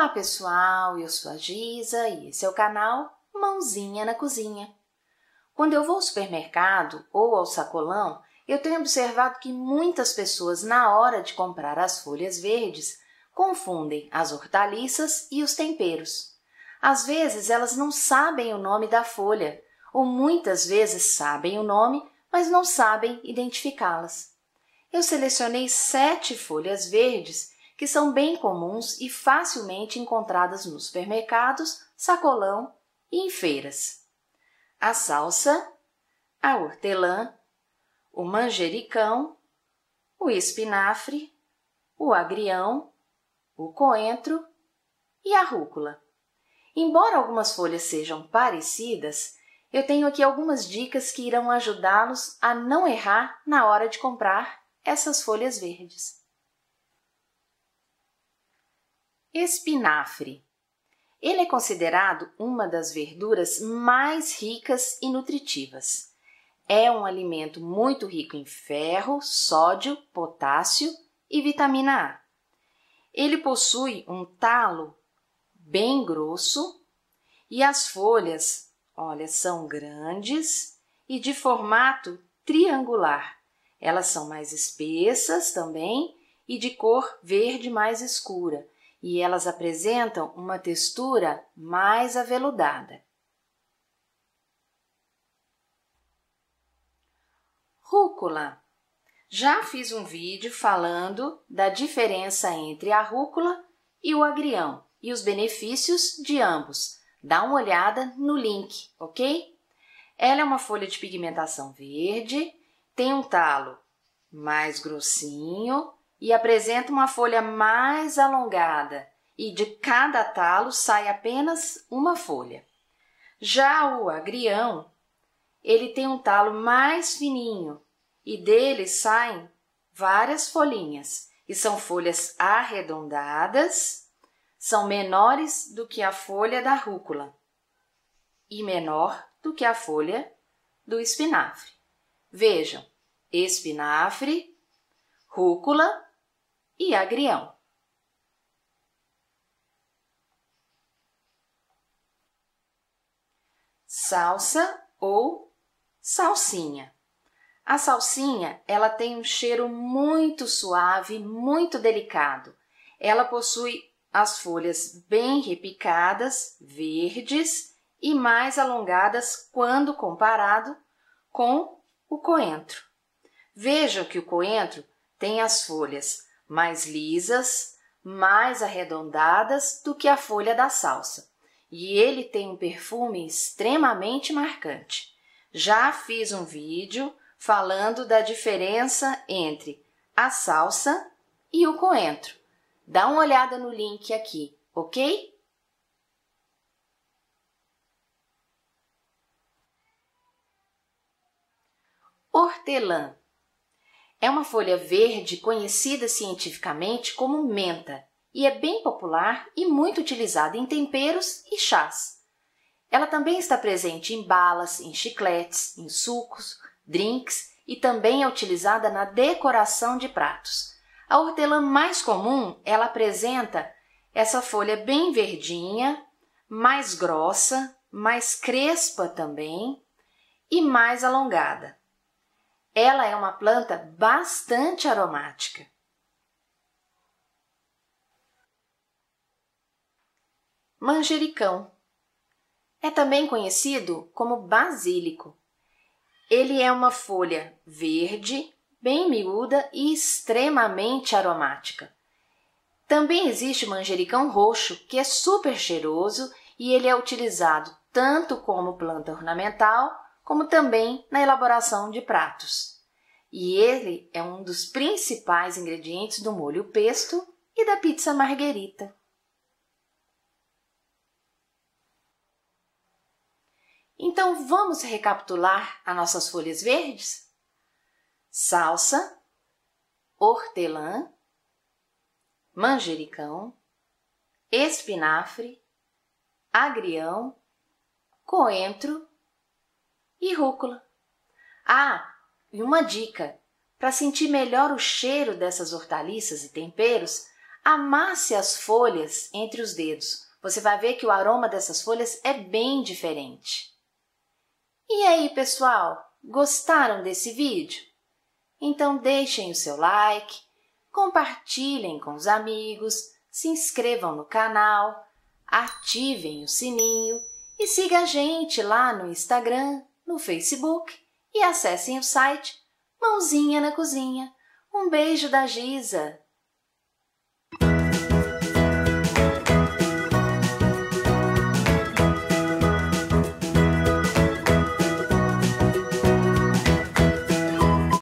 Olá pessoal, eu sou a Giza e esse é o canal Mãozinha na Cozinha. Quando eu vou ao supermercado ou ao sacolão, eu tenho observado que muitas pessoas, na hora de comprar as folhas verdes, confundem as hortaliças e os temperos. Às vezes elas não sabem o nome da folha, ou muitas vezes sabem o nome, mas não sabem identificá-las. Eu selecionei sete folhas verdes que são bem comuns e facilmente encontradas nos supermercados, sacolão e em feiras. A salsa, a hortelã, o manjericão, o espinafre, o agrião, o coentro e a rúcula. Embora algumas folhas sejam parecidas, eu tenho aqui algumas dicas que irão ajudá-los a não errar na hora de comprar essas folhas verdes. Espinafre. Ele é considerado uma das verduras mais ricas e nutritivas. É um alimento muito rico em ferro, sódio, potássio e vitamina A. Ele possui um talo bem grosso e as folhas, olha, são grandes e de formato triangular. Elas são mais espessas também e de cor verde mais escura e elas apresentam uma textura mais aveludada. Rúcula. Já fiz um vídeo falando da diferença entre a rúcula e o agrião e os benefícios de ambos. Dá uma olhada no link, ok? Ela é uma folha de pigmentação verde, tem um talo mais grossinho, e apresenta uma folha mais alongada, e de cada talo sai apenas uma folha. Já o agrião, ele tem um talo mais fininho e dele saem várias folhinhas, e são folhas arredondadas, são menores do que a folha da rúcula e menor do que a folha do espinafre. Vejam, espinafre, rúcula e agrião. Salsa ou salsinha. A salsinha, ela tem um cheiro muito suave, muito delicado. Ela possui as folhas bem repicadas, verdes e mais alongadas quando comparado com o coentro. Veja que o coentro tem as folhas mais lisas, mais arredondadas do que a folha da salsa, e ele tem um perfume extremamente marcante. Já fiz um vídeo falando da diferença entre a salsa e o coentro. Dá uma olhada no link aqui, ok? Hortelã é uma folha verde conhecida cientificamente como menta e é bem popular e muito utilizada em temperos e chás. Ela também está presente em balas, em chicletes, em sucos, drinks e também é utilizada na decoração de pratos. A hortelã mais comum, ela apresenta essa folha bem verdinha, mais grossa, mais crespa também e mais alongada. Ela é uma planta bastante aromática. Manjericão é também conhecido como basílico. Ele é uma folha verde, bem miúda e extremamente aromática. Também existe manjericão roxo, que é super cheiroso e ele é utilizado tanto como planta ornamental como também na elaboração de pratos. E ele é um dos principais ingredientes do molho pesto e da pizza margherita. Então vamos recapitular as nossas folhas verdes? Salsa, hortelã, manjericão, espinafre, agrião, coentro e rúcula. Ah, e uma dica: para sentir melhor o cheiro dessas hortaliças e temperos, amasse as folhas entre os dedos. Você vai ver que o aroma dessas folhas é bem diferente. E aí, pessoal, gostaram desse vídeo? Então deixem o seu like, compartilhem com os amigos, se inscrevam no canal, ativem o sininho e siga a gente lá no Instagram no Facebook e acessem o site Mãozinha na Cozinha. Um beijo da Giza!